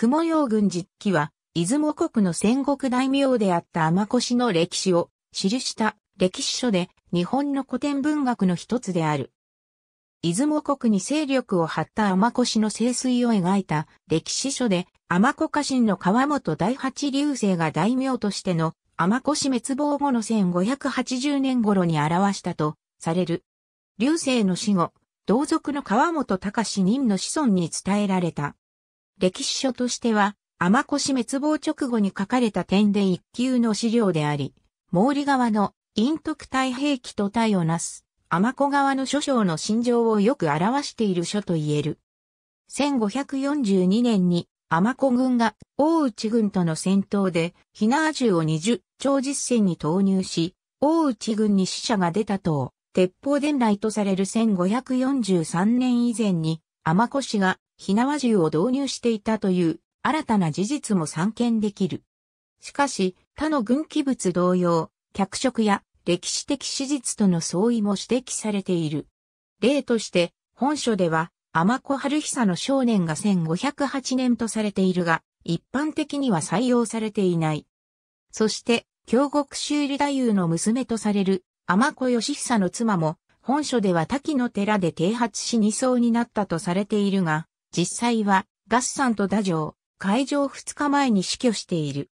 雲陽軍実記は、出雲国の戦国大名であった天越の歴史を記した歴史書で日本の古典文学の一つである。出雲国に勢力を張った天越の清水を描いた歴史書で天子家臣の川本第八流星が大名としての天越滅亡後の1580年頃に表したとされる。流星の死後、同族の川本隆任の子孫に伝えられた。歴史書としては、天氏滅亡直後に書かれた点で一級の資料であり、毛利側の陰徳太平記と体をなす、天子側の諸将の心情をよく表している書と言える。1542年に天子軍が大内軍との戦闘で、じゅうを20長実戦に投入し、大内軍に死者が出たと、鉄砲伝来とされる1543年以前に、天子氏が火縄銃を導入していたという新たな事実も散見できる。しかし、他の軍機物同様、脚色や歴史的史実との相違も指摘されている。例として、本書では、天子春久の少年が1508年とされているが、一般的には採用されていない。そして、京極修理太夫の娘とされる天子義久の妻も、本書では滝の寺で啓発し二層になったとされているが、実際はガスさんとダジョウ、会場2日前に死去している。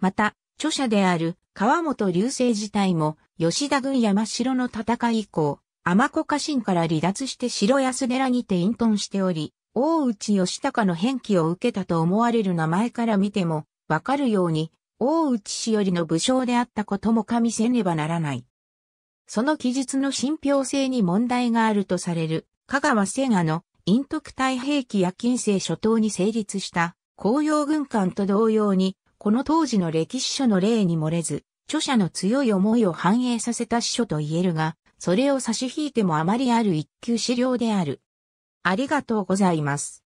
また、著者である川本流星自体も吉田軍山城の戦い以降、天子家臣から離脱して城安寺にて隠遁しており、大内義高の返記を受けたと思われる名前から見ても、わかるように、大内氏よりの武将であったことも加味せねばならない。その記述の信憑性に問題があるとされる、香川千賀の陰徳太平記や近世初頭に成立した紅葉軍艦と同様に、この当時の歴史書の例に漏れず、著者の強い思いを反映させた史書と言えるが、それを差し引いてもあまりある一級資料である。ありがとうございます。